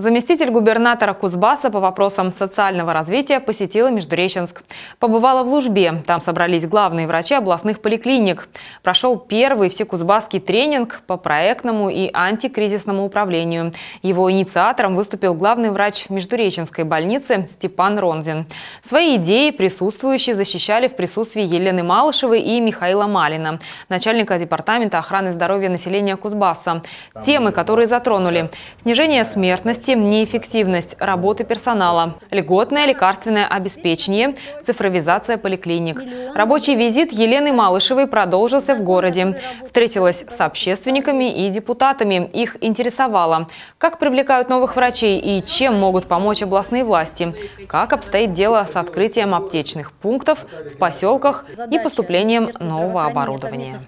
Заместитель губернатора Кузбасса по вопросам социального развития посетила Междуреченск. Побывала в Лужбе. Там собрались главные врачи областных поликлиник. Прошел первый всекузбасский тренинг по проектному и антикризисному управлению. Его инициатором выступил главный врач Междуреченской больницы Степан Ронзин. Свои идеи присутствующие защищали в присутствии Елены Малышевой и Михаила Малина, начальника департамента охраны здоровья населения Кузбасса. Темы, которые затронули – снижение смертности, затем неэффективность работы персонала, льготное лекарственное обеспечение, цифровизация поликлиник. Рабочий визит Елены Малышевой продолжился в городе. Встретилась с общественниками и депутатами. Их интересовало, как привлекают новых врачей и чем могут помочь областные власти, как обстоит дело с открытием аптечных пунктов в поселках и поступлением нового оборудования.